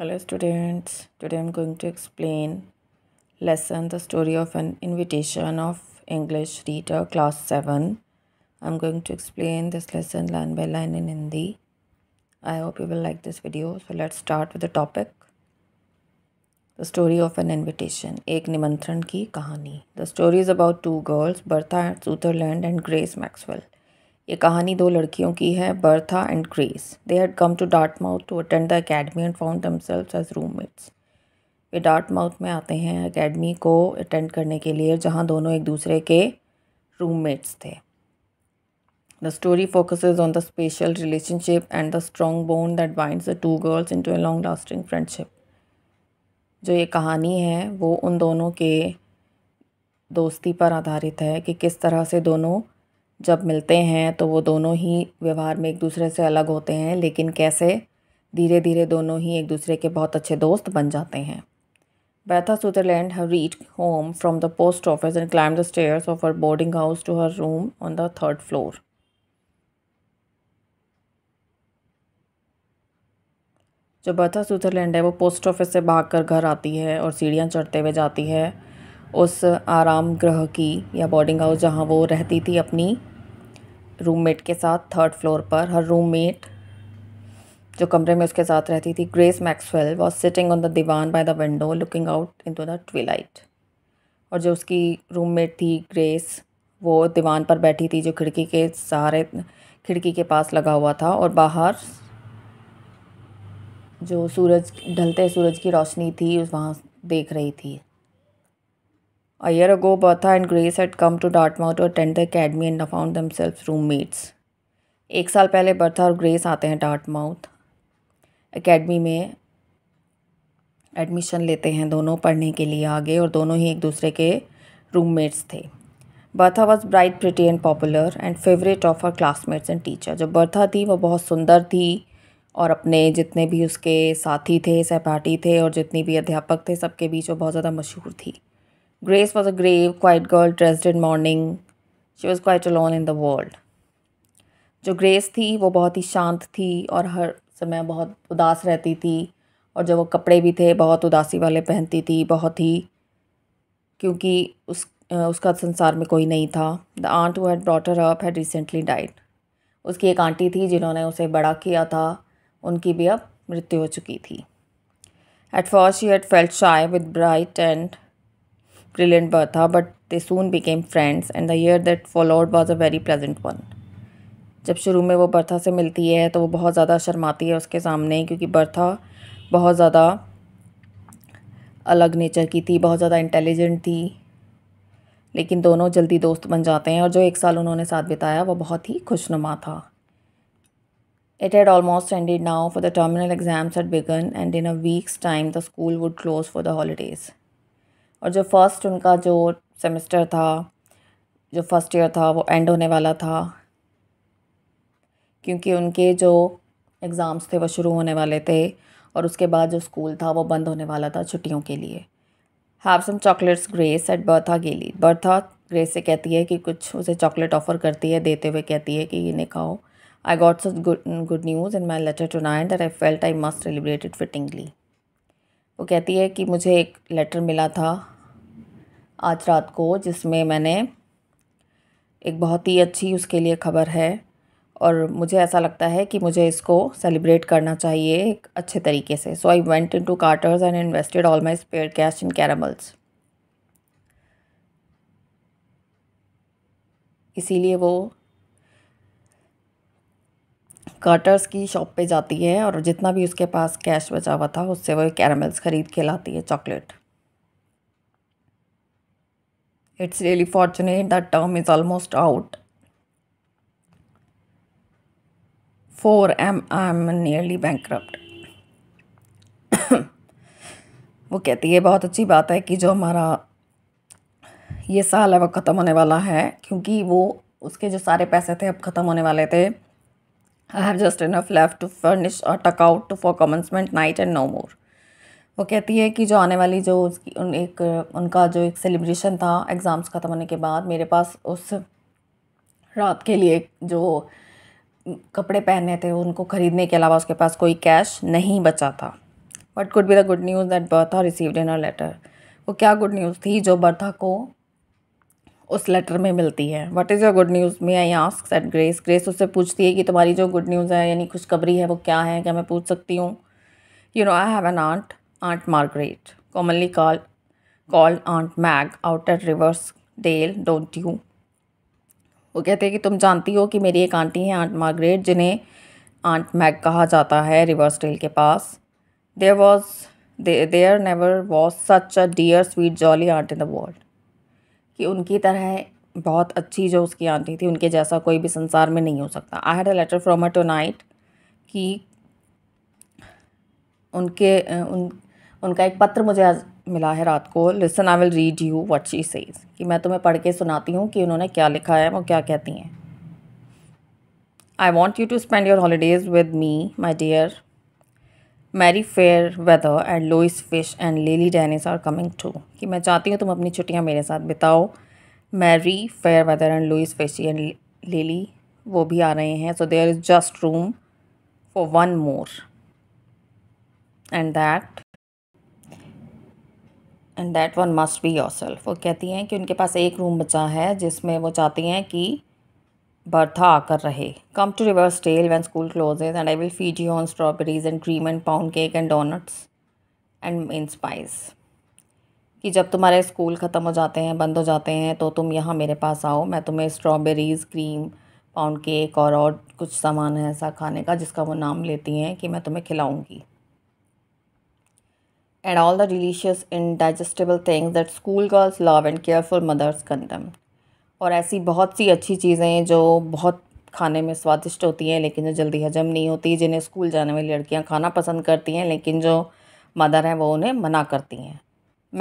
hello students today i'm going to explain lesson the story of an invitation of english reader class 7 i'm going to explain this lesson line by line in hindi i hope you will like this video so let's start with the topic the story of an invitation ek nimantran ki kahani the story is about two girls bertha sutherland and grace maxwell ये कहानी दो लड़कियों की है Bertha and Grace they had come to Dartmouth to attend the academy and found themselves as roommates वे Dartmouth में आते हैं अकेडमी को अटेंड करने के लिए जहाँ दोनों एक दूसरे के रूममेट्स थे the story focuses on the special relationship and the strong bond that bind the two girls into a long lasting friendship जो ये कहानी है वो उन दोनों के दोस्ती पर आधारित है कि किस तरह से दोनों जब मिलते हैं तो वो दोनों ही व्यवहार में एक दूसरे से अलग होते हैं लेकिन कैसे धीरे धीरे दोनों ही एक दूसरे के बहुत अच्छे दोस्त बन जाते हैं Bertha Switzerland her reach home from the post office and climb the stairs of her boarding house to her room on the third floor जो बर्था स्विट्जरलैंड है वो पोस्ट ऑफिस से भागकर घर आती है और सीढ़ियाँ चढ़ते हुए जाती है उस आराम ग्रह की या बोर्डिंग हाउस जहाँ वो रहती थी अपनी रूममेट के साथ थर्ड फ्लोर पर हर रूममेट जो कमरे में उसके साथ रहती थी Grace Maxwell was sitting on the divan by the window looking out into the twilight और जो उसकी रूममेट थी ग्रेस वो दीवान पर बैठी थी जो खिड़की के सहारे खिड़की के पास लगा हुआ था और बाहर जो सूरज ढलते सूरज की रोशनी थी उस वहाँ देख रही थी A year ago, Bertha and Grace had come to Dartmouth to attend the academy and found themselves roommates. एक साल पहले बर्था और ग्रेस आते हैं डार्टमाउथ एकेडमी में एडमिशन लेते हैं दोनों पढ़ने के लिए आगे और दोनों ही एक दूसरे के रूममेट्स थे Bertha was bright pretty and popular and favourite of her classmates and teacher जो बर्था थी वो बहुत सुंदर थी और अपने जितने भी उसके साथी थे सहपाठी थे और जितनी भी अध्यापक थे सबके बीच वो बहुत ज़्यादा मशहूर थी Grace was a grave, quiet girl dressed in mourning. She was quite alone in the world. जो ग्रेस थी वो बहुत ही शांत थी और हर समय बहुत उदास रहती थी और जब वो कपड़े भी थे बहुत उदासी वाले पहनती थी बहुत ही क्योंकि उस उसका संसार में कोई नहीं था the aunt who had brought her up had recently died उसकी एक आंटी थी जिन्होंने उसे बड़ा किया था उनकी भी अब मृत्यु हो चुकी थी at first she had felt shy with bright and brilliant था but they soon became friends and the year that followed was a very pleasant one जब शुरू में वो बर्था से मिलती है तो वो बहुत ज़्यादा शर्माती है उसके सामने क्योंकि बर्था बहुत ज़्यादा अलग नेचर की थी बहुत ज़्यादा इंटेलिजेंट थी लेकिन दोनों जल्दी दोस्त बन जाते हैं और जो एक साल उन्होंने साथ बिताया वो बहुत ही खुशनुमा था it had almost ended now for the terminal exams had begun and in a week's time the school would close for the holidays और जो फर्स्ट उनका जो सेमेस्टर था जो फर्स्ट ईयर था वो एंड होने वाला था क्योंकि उनके जो एग्ज़ाम्स थे वो शुरू होने वाले थे और उसके बाद जो स्कूल था वो बंद होने वाला था छुट्टियों के लिए have some chocolates Grace at Bertha gaily Bertha Grace से कहती है कि कुछ उसे चॉकलेट ऑफ़र करती है देते हुए कहती है कि ये नहीं खाओ I got such good good news in my letter tonight that I felt I must celebrate it fittingly वो कहती है कि मुझे एक लेटर मिला था आज रात को जिसमें मैंने एक बहुत ही अच्छी उसके लिए खबर है और मुझे ऐसा लगता है कि मुझे इसको सेलिब्रेट करना चाहिए एक अच्छे तरीके से so I went into Carter's and invested all my spare cash in caramels इसीलिए वो कटर्स की शॉप पे जाती है और जितना भी उसके पास कैश बचा हुआ था उससे वो कैरामल्स ख़रीद के लाती है chocolate it's really fortunate that term is almost out for am I am nearly bank वो कहती है बहुत अच्छी बात है कि जो हमारा ये साल है वो ख़त्म होने वाला है क्योंकि वो उसके जो सारे पैसे थे अब ख़त्म होने वाले थे I have just left to furnish our tuck out to for commencement night and no more वो कहती है कि जो आने वाली जो उसकी उन एक उनका जो एक सेलिब्रेशन था एग्ज़ाम्स ख़त्म होने के बाद मेरे पास उस रात के लिए जो कपड़े पहने थे उनको ख़रीदने के अलावा उसके पास कोई कैश नहीं बचा था what could be the good news that Bertha received in a letter वो क्या गुड न्यूज़ थी जो बर्था को उस लेटर में मिलती है what is your good news may I ask at Grace Grace उससे पूछती है कि तुम्हारी जो गुड न्यूज़ है यानी खुशखबरी है वो क्या है क्या मैं पूछ सकती हूँ you know I have an aunt aunt Margaret commonly call call aunt Mag out at Riversdale don't you वो कहते हैं कि तुम जानती हो कि मेरी एक आंटी हैं आंट मार्ग्रेट जिन्हें आंट मैग कहा जाता है रिवर्स डेल के पास there was there never was such a dear sweet jolly aunt in the world कि उनकी तरह बहुत अच्छी जो उसकी आंटी थी उनके जैसा कोई भी संसार में नहीं हो सकता I had a letter from a tonight कि उनके उन उनका एक पत्र मुझे आज मिला है रात को listen I will read you what she says कि मैं तुम्हें पढ़ के सुनाती हूँ कि उन्होंने क्या लिखा है वो क्या कहती हैं I want you to spend your holidays with me my dear Mary Fairweather and Louise Fish and Lily Dennis are coming too कि मैं चाहती हूँ तुम अपनी छुट्टियाँ मेरे साथ बिताओ Mary Fairweather and Louise Fish and Lily वो भी आ रहे हैं so there is just room for one more and that and that one must be yourself वो कहती हैं कि उनके पास एक रूम बचा है जिसमें वो चाहती हैं कि बर्था आकर रहे come to Riversdale when school closes and I will feed you on strawberries and cream and pound cake and doughnuts and in spice कि जब तुम्हारे स्कूल ख़त्म हो जाते हैं बंद हो जाते हैं तो तुम यहाँ मेरे पास आओ मैं तुम्हें स्ट्रॉबेरीज़ क्रीम पाउंड केक और और कुछ सामान है ऐसा खाने का जिसका वो नाम लेती हैं कि मैं तुम्हें खिलाऊंगी and all the delicious indigestible things that school girls love and careful mothers condemn और ऐसी बहुत सी अच्छी चीज़ें हैं जो बहुत खाने में स्वादिष्ट होती हैं लेकिन जो जल्दी हजम नहीं होती जिन्हें स्कूल जाने वाली लड़कियां खाना पसंद करती हैं लेकिन जो मदर हैं वो उन्हें मना करती हैं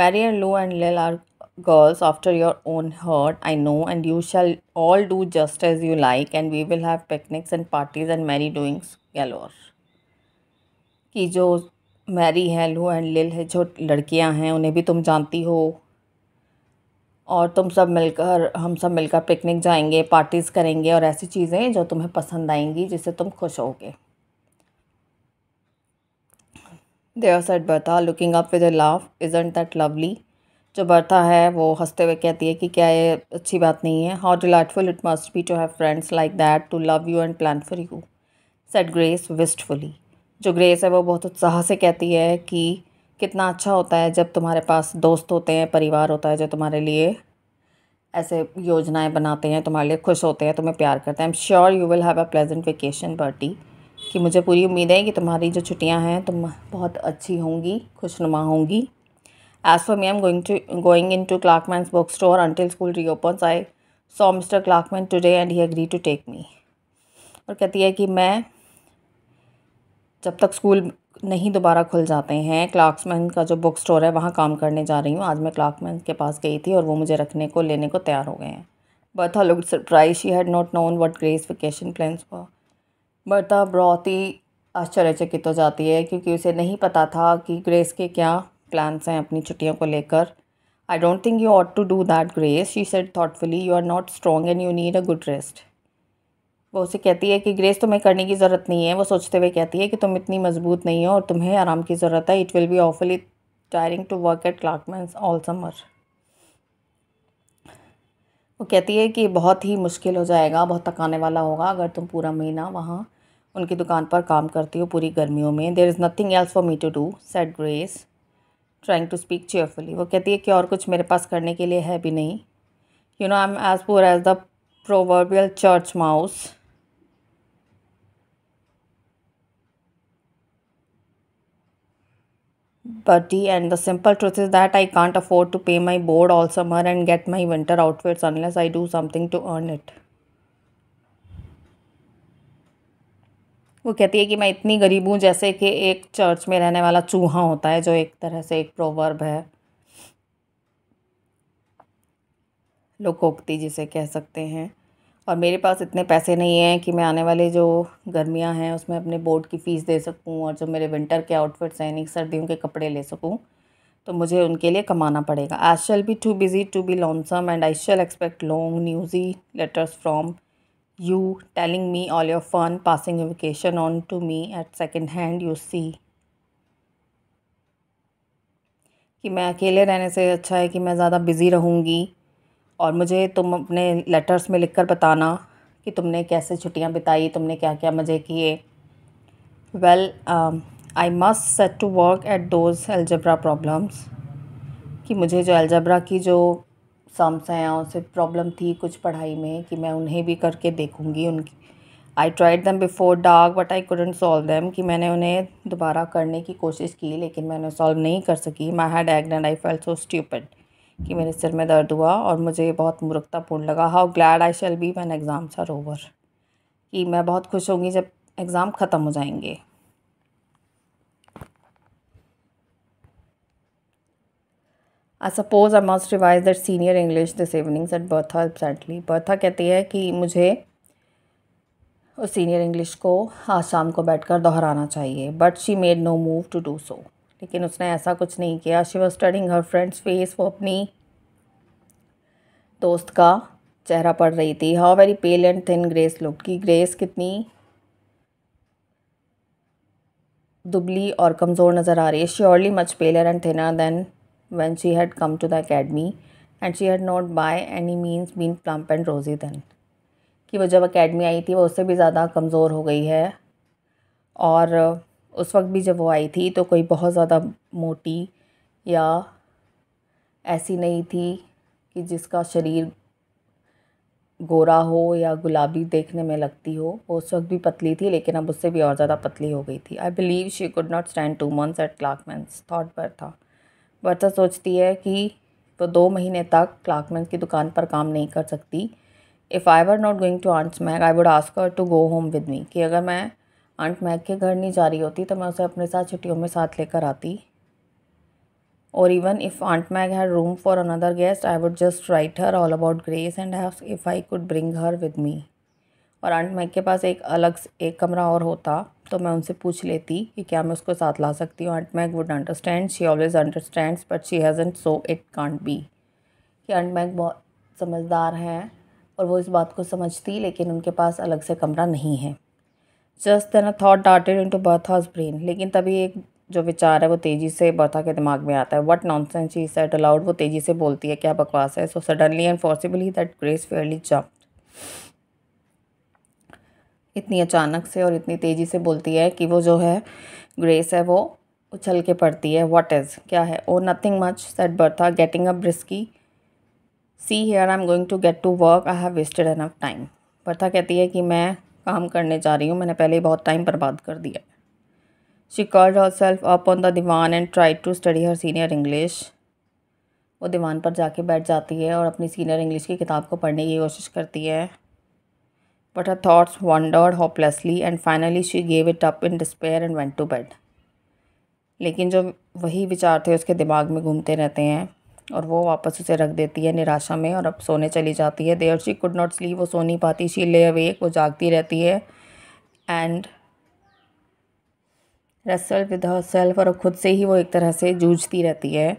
Mary and Lou and Lil are girls after your own heart I know and you shall all do just as you like and we will have picnics and parties and merry doings galore कि जो Mary है लू and लिल है जो लड़कियां हैं उन्हें भी तुम जानती हो और तुम सब मिलकर हम सब मिलकर पिकनिक जाएंगे पार्टीज़ करेंगे और ऐसी चीज़ें जो तुम्हें पसंद आएंगी जिससे तुम खुश होगे are said Bertha looking up with love is isn't that lovely जो बर्था है वो हंसते हुए कहती है कि क्या ये अच्छी बात नहीं है how delightful it must be to have friends like that to love you and plan for you said Grace wistfully जो ग्रेस है वो बहुत उत्साह से कहती है कि कितना अच्छा होता है जब तुम्हारे पास दोस्त होते हैं परिवार होता है जो तुम्हारे लिए ऐसे योजनाएं बनाते हैं तुम्हारे लिए खुश होते हैं तुम्हें प्यार करते हैं I am sure you will have a pleasant vacation party कि मुझे पूरी उम्मीद है कि तुम्हारी जो छुट्टियां हैं तुम बहुत अच्छी होंगी खुशनुमा होंगी as for me am going to going into Clarkman's book store until school reopen I saw Mr man today and he agree to take me और कहती है कि मैं जब तक स्कूल नहीं दोबारा खुल जाते हैं क्लार्क्समैन का जो बुक स्टोर है वहाँ काम करने जा रही हूँ आज मैं क्लार्कमैन के पास गई थी और वो मुझे रखने को लेने को तैयार हो गए हैं Bertha look surprise she had not known what Grace vacation plans for Bertha बहुत ही आश्चर्यचकित हो जाती है क्योंकि उसे नहीं पता था कि ग्रेस के क्या प्लान्स हैं अपनी छुट्टियों को लेकर I don't think you ought to do that Grace she said thoughtfully you are not strong and you need a good rest वो उसे कहती है कि ग्रेस तुम्हें करने की ज़रूरत नहीं है वो सोचते हुए कहती है कि तुम इतनी मजबूत नहीं हो और तुम्हें आराम की ज़रूरत है it will be awfully tiring to work at Clarkman's all summer वो कहती है कि बहुत ही मुश्किल हो जाएगा बहुत थकाने वाला होगा अगर तुम पूरा महीना वहाँ उनकी दुकान पर काम करती हो पूरी गर्मियों में there is nothing else for me to do said Grace trying to speak cheerfully वो कहती है कि और कुछ मेरे पास करने के लिए है भी नहीं you know I am as poor as the proverbial church mouse buddy and the simple truth is that I can't afford to pay my board all summer and get my winter outfits unless I do something to earn it. वो कहती है कि मैं इतनी गरीब हूँ जैसे कि एक चर्च में रहने वाला चूहा होता है जो एक तरह से एक प्रोवर्ब है लोकोक्ति जिसे कह सकते हैं और मेरे पास इतने पैसे नहीं हैं कि मैं आने वाले जो गर्मियाँ हैं उसमें अपने बोर्ड की फ़ीस दे सकूँ और जो मेरे विंटर के आउटफिट्स हैं यानी सर्दियों के कपड़े ले सकूँ तो मुझे उनके लिए कमाना पड़ेगा I shall be too busy to be lonesome and I shall expect long newsy letters from you telling me all your fun passing invocation on to me at second hand you see कि मैं अकेले रहने से अच्छा है कि मैं ज़्यादा बिज़ी रहूँगी और मुझे तुम अपने लेटर्स में लिख कर बताना कि तुमने कैसे छुट्टियाँ बिताई तुमने क्या क्या मज़े किए well I must set to work at those algebra problems कि मुझे जो एल्जब्रा की जो सम्स हैं उनसे प्रॉब्लम थी कुछ पढ़ाई में कि मैं उन्हें भी करके देखूँगी उनकी I tried them before dark but I couldn't solve them कि मैंने उन्हें दोबारा करने की कोशिश की लेकिन मैंने सॉल्व नहीं कर सकी my head ached and I fell so stupid कि मेरे सिर में दर्द हुआ और मुझे बहुत मूर्खतापूर्ण लगा how glad I shall be when exams are over कि मैं बहुत खुश होंगी जब एग्ज़ाम ख़त्म हो जाएंगे I suppose I must revise that senior English this evening at Bertha sadly Bertha कहती है कि मुझे उस सीनियर इंग्लिश को आज शाम को बैठकर दोहराना चाहिए but she made no move to do so लेकिन उसने ऐसा कुछ नहीं किया she was studying her friend's face वो अपनी दोस्त का चेहरा पड़ रही थी how very pale and thin Grace look की ग्रेस कितनी दुबली और कमज़ोर नज़र आ रही है surely much paler and thinner than when she had come to the academy and she had not by any means been plump and rosy then कि वो जब अकेडमी आई थी वो उससे भी ज़्यादा कमज़ोर हो गई है और उस वक्त भी जब वो आई थी तो कोई बहुत ज़्यादा मोटी या ऐसी नहीं थी कि जिसका शरीर गोरा हो या गुलाबी देखने में लगती हो वो उस वक्त भी पतली थी लेकिन अब उससे भी और ज़्यादा पतली हो गई थी I believe she could not stand two months at that thought था बर्था सोचती है कि वो दो महीने तक क्लाकमैन की दुकान पर काम नहीं कर सकती if I were not going to Aunt's Meg I would ask to go home with me कि अगर मैं आंट मैग के घर नहीं जा रही होती तो मैं उसे अपने साथ छुट्टियों में साथ लेकर आती और even if Aunt Meg had room for another guest I would just write her all about Grace and have if I could bring her with me और आंट मैग के पास एक अलग एक कमरा और होता तो मैं उनसे पूछ लेती कि क्या मैं उसको साथ ला सकती हूँ Aunt Meg would understand she always understand but she hasn't so it can't be कि आंट मैग बहुत समझदार हैं और वो इस बात को समझती लेकिन उनके पास अलग से कमरा नहीं है just then a thought darted in Berth Bertha's brain लेकिन तभी एक जो विचार है वो तेज़ी से बर्था के दिमाग में आता है what nonsense he said aloud वो तेज़ी से बोलती है क्या बकवास है so suddenly and he that Grace fairly jump इतनी अचानक से और इतनी तेज़ी से बोलती है कि वो जो है ग्रेस है वो उछल के पड़ती है वॉट इज़ क्या है oh nothing much said Bertha getting up briskly see here I am going to get to work I have wasted enough time Bertha कहती है कि मैं काम करने जा रही हूँ मैंने पहले ही बहुत टाइम बर्बाद कर दिया है she curled herself up on the divan and try to study her senior English वो दीवान पर जाके बैठ जाती है और अपनी सीनियर इंग्लिश की किताब को पढ़ने की कोशिश करती है but her thoughts wandered hopelessly and finally she gave it up in despair and went to bed लेकिन जो वही विचार थे उसके दिमाग में घूमते रहते हैं और वो वापस उसे रख देती है निराशा में और अब सोने चली जाती है there she could not sleep वो सो नहीं पाती शी ले अवेक वो जागती रहती है and wrestle with herself और ख़ुद से ही वो एक तरह से जूझती रहती है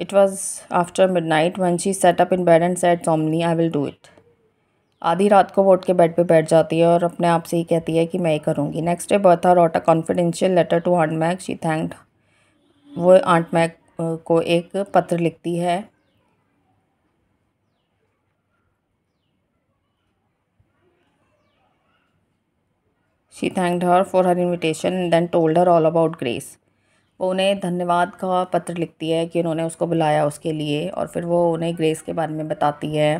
it was after midnight when she sat up in bed and said solemnly I will do it आधी रात को वो उठ के बेड पे बैठ जाती है और अपने आप से ही कहती है कि मैं ये करूँगी next day Bertha wrote a confidential letter to Aunt Meg she thanked वो आंट मैक को एक पत्र लिखती है she thanked her for her invitation then told her all about Grace वो उन्हें धन्यवाद का पत्र लिखती है कि उन्होंने उसको बुलाया उसके लिए और फिर वो उन्हें ग्रेस के बारे में बताती है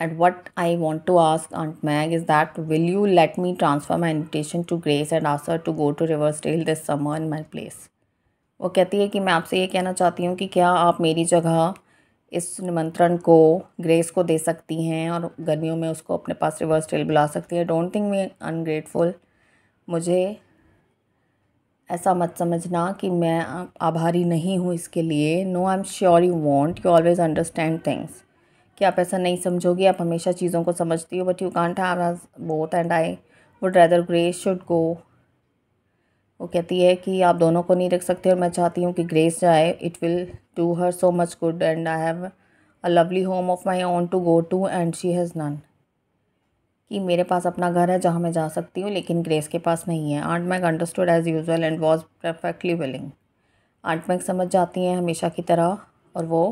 and what I want to ask Aunt Meg is that will you let me transfer my invitation to Grace and ask her to go to Riverstale this summer in my place वो कहती है कि मैं आपसे ये कहना चाहती हूँ कि क्या आप मेरी जगह इस निमंत्रण को ग्रेस को दे सकती हैं और गर्मियों में उसको अपने पास रिवर्स टेल बुला सकती है डोंट थिंक मी अनग्रेटफुल मुझे ऐसा मत समझना कि मैं आभारी नहीं हूँ इसके लिए no I am sure you want you always understand things कि आप ऐसा नहीं समझोगे आप हमेशा चीज़ों को समझती हो but you can't have both and I would rather Grace should go वो कहती है कि आप दोनों को नहीं रख सकते और मैं चाहती हूँ कि ग्रेस जाए it will do her so much good and I have a lovely home of my own to go to and she has none कि मेरे पास अपना घर है जहाँ मैं जा सकती हूँ लेकिन ग्रेस के पास नहीं है Aunt Meg understood as usual and was perfectly willing Aunt Meg समझ जाती हैं हमेशा की तरह और वो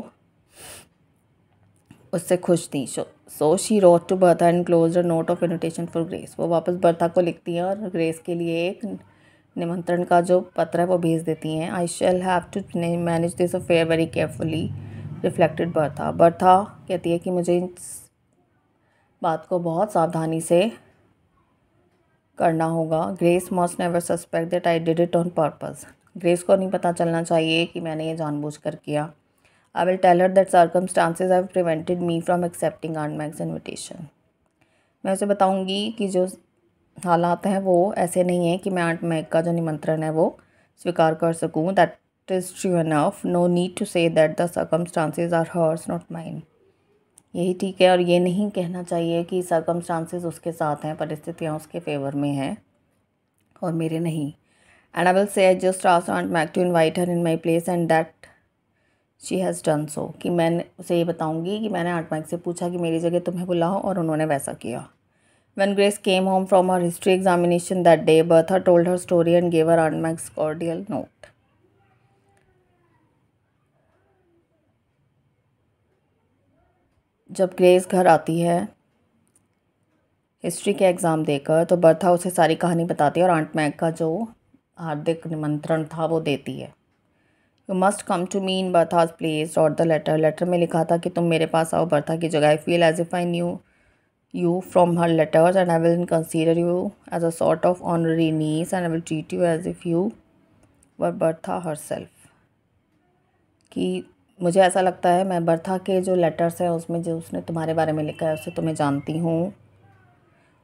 उससे खुश थी so she wrote to Bertha and close a note of invitation for Grace वो वापस बर्था को लिखती हैं और ग्रेस के लिए एक निमंत्रण का जो पत्र है वो भेज देती हैं I shall have to manage this affair very carefully reflected Bertha Bertha कहती है कि मुझे इस बात को बहुत सावधानी से करना होगा Grace must never suspect that I did it on purpose Grace को नहीं पता चलना चाहिए कि मैंने ये जानबूझ कर किया I will tell her that circumstances have prevented me from accepting Aunt Meg's invitation मैं उसे बताऊँगी कि जो हालात हैं वो ऐसे नहीं हैं कि मैं आंट मैक का जो निमंत्रण है वो स्वीकार कर सकूँ that is true enough no need to say that the circumstances are hers not mine यही ठीक है और ये नहीं कहना चाहिए कि सर्कमस्टांसिस उसके साथ हैं परिस्थितियाँ उसके फेवर में हैं और मेरे नहीं and I will say just ask Aunt Meg to invite her in my place and that she has done so कि मैंने उसे ये बताऊँगी कि मैंने आंट मैक से पूछा कि मेरी जगह तुम्हें बुलाओ और उन्होंने वैसा किया When Grace came home from her history examination that day, Bertha told her story and gave her Aunt Meg's cordial note. जब ग्रेस घर आती है हिस्ट्री के एग्ज़ाम देकर तो बर्था उसे सारी कहानी बताती है और आंट मैग का जो हार्दिक निमंत्रण था वो देती है you must come to mean Bertha's place और द लेटर लेटर में लिखा था कि तुम मेरे पास आओ बर्था की जगह I feel as if I knew you from her letters and I will consider you as a sort of honorary niece and I will treat you as if you were Bertha herself कि मुझे ऐसा लगता है मैं Bertha के जो letters हैं उसमें जो उसने तुम्हारे बारे में लिखा है उसे तुम्हें जानती हूँ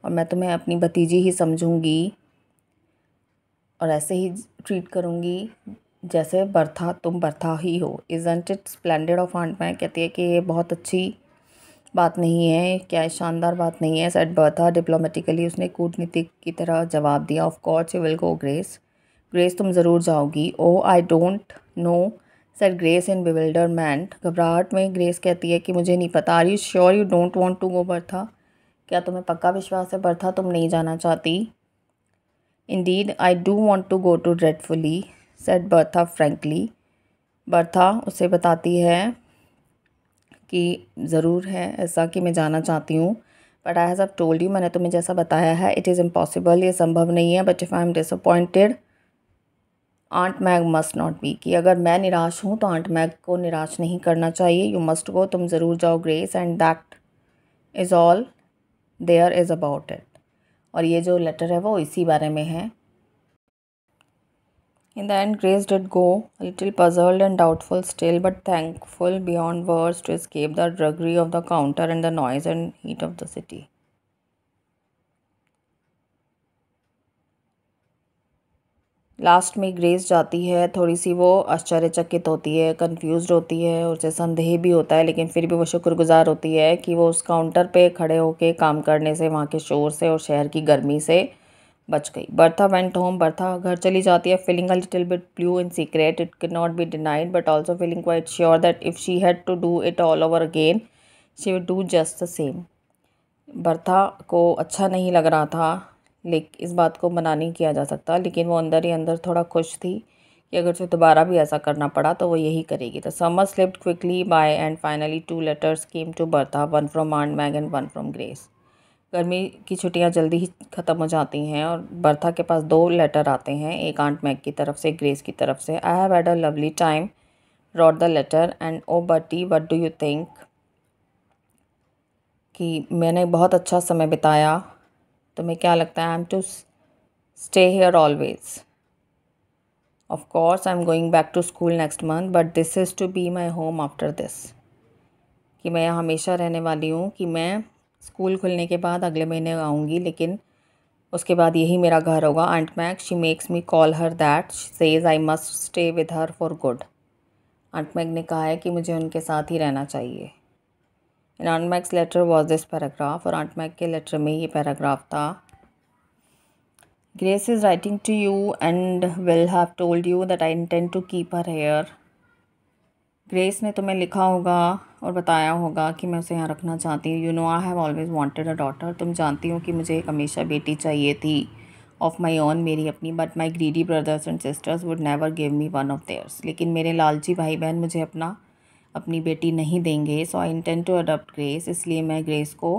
और मैं तुम्हें अपनी भतीजी ही समझूँगी और ऐसे ही ट्रीट करूँगी जैसे बर्था तुम बर्था ही हो isn't it splendid of Aunt मैं कहती है कि ये बहुत अच्छी बात नहीं है क्या शानदार बात नहीं है सेट बर्था डिप्लोमेटिकली उसने कूटनीतिक की तरह जवाब दिया of course you will go Grace Grace तुम ज़रूर जाओगी oh I don't know said Grace in bewilderment घबराहट में ग्रेस कहती है कि मुझे नहीं पता are you sure you don't want to go Bertha क्या तुम्हें पक्का विश्वास है बर्था तुम नहीं जाना चाहती indeed I do want to go too dreadfully said Bertha frankly Bertha उसे बताती है कि ज़रूर है ऐसा कि मैं जाना चाहती हूँ बट आई हैज़ अब टोल्ड यू मैंने तुम्हें जैसा बताया है इट इज़ इम्पॉसिबल ये संभव नहीं है but if I am disappointed Aunt Meg must not be कि अगर मैं निराश हूँ तो आंट मैग को निराश नहीं करना चाहिए यू मस्ट गो तुम ज़रूर जाओ Grace and that is all there is about it और ये जो लेटर है वो इसी बारे में है In the end, Grace did go, a little puzzled and doubtful still, but thankful beyond words to escape the drudgery of the counter and the noise and heat of the city. Last में Grace जाती है थोड़ी सी वो आश्चर्यचकित होती है confuse होती है और उसे संदेह भी होता है लेकिन फिर भी वो शुक्रगुजार होती है कि वो उस काउंटर पे खड़े होके काम करने से वहाँ के शोर से और शहर की गर्मी से बच गई बर्था वेंट होम बर्था घर चली जाती है feeling a little bit blue in secret it can not be denied but also feeling quite sure that if she had to do it all over again she would do just the same Bertha को अच्छा नहीं लग रहा था लेकिन इस बात को मना नहीं किया जा सकता लेकिन वो अंदर ही अंदर थोड़ा खुश थी कि अगर उसे दोबारा भी ऐसा करना पड़ा तो वो यही करेगी तो summer slipped quickly by and finally two letters came to Bertha one from Aunt Mag and one from Grace गर्मी की छुट्टियां जल्दी ही ख़त्म हो जाती हैं और बर्था के पास दो लेटर आते हैं एक आंट मैक की तरफ से ग्रेस की तरफ से I have had a lovely time wrote the letter and oh Bertie what do you think कि मैंने बहुत अच्छा समय बिताया तुम्हें क्या लगता है I am to stay here always of course I am going back to school next month but this is to be my home after this कि मैं यहाँ हमेशा रहने वाली हूँ कि मैं स्कूल खुलने के बाद अगले महीने आऊँगी लेकिन उसके बाद यही मेरा घर होगा Aunt Meg she makes me call her that says I must stay with her for good Aunt Meg ने कहा है कि मुझे उनके साथ ही रहना चाहिए in Aunt Meg's letter was this paragraph और आंट मैक के लेटर में ये पैराग्राफ था Grace is writing to you and will have told you that I intend to keep her here Grace ने तुम्हें लिखा होगा और बताया होगा कि मैं उसे यहाँ रखना चाहती हूँ you know I have always wanted a daughter तुम जानती हो कि मुझे एक हमेशा बेटी चाहिए थी ऑफ माई ओन मेरी अपनी but my greedy brothers and sisters would never give me one of theirs लेकिन मेरे लालची भाई बहन मुझे अपना अपनी बेटी नहीं देंगे so I intend to adopt Grace इसलिए मैं ग्रेस को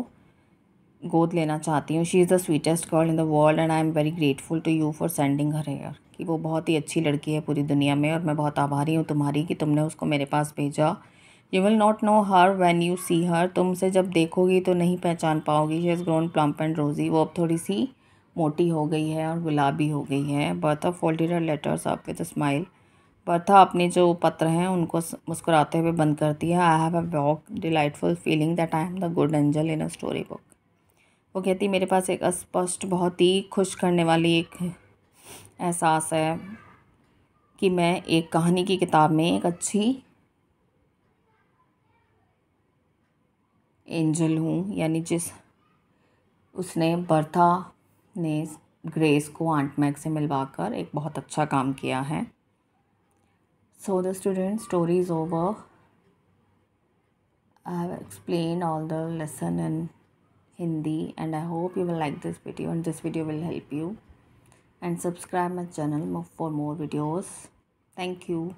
गोद लेना चाहती हूँ she is the sweetest girl in the world and I am very grateful to you for sending her here कि वो बहुत ही अच्छी लड़की है पूरी दुनिया में और मैं बहुत आभारी हूँ तुम्हारी कि तुमने उसको मेरे पास भेजा you will not know her when you see her तुम से जब देखोगी तो नहीं पहचान पाओगी she is grown plump and rosy वो अब थोड़ी सी मोटी हो गई है और गुलाबी हो गई है Bertha folded her letters up with smile Bertha अपने जो पत्र हैं उनको मुस्कुराते हुए बंद करती है I have a walk delightful feeling that I am the good angel in a story book वो कहती मेरे पास एक अस्पष्ट बहुत ही खुश करने वाली एक एहसास है कि मैं एक कहानी की किताब में एक अच्छी एंजल हूँ यानी जिस उसने बर्था ने ग्रेस को आंट मैग से मिलवाकर एक बहुत अच्छा काम किया है so the student story is over I have explain all the lesson in Hindi and I hope you will like this video and this video will help you and subscribe my channel for more videos thank you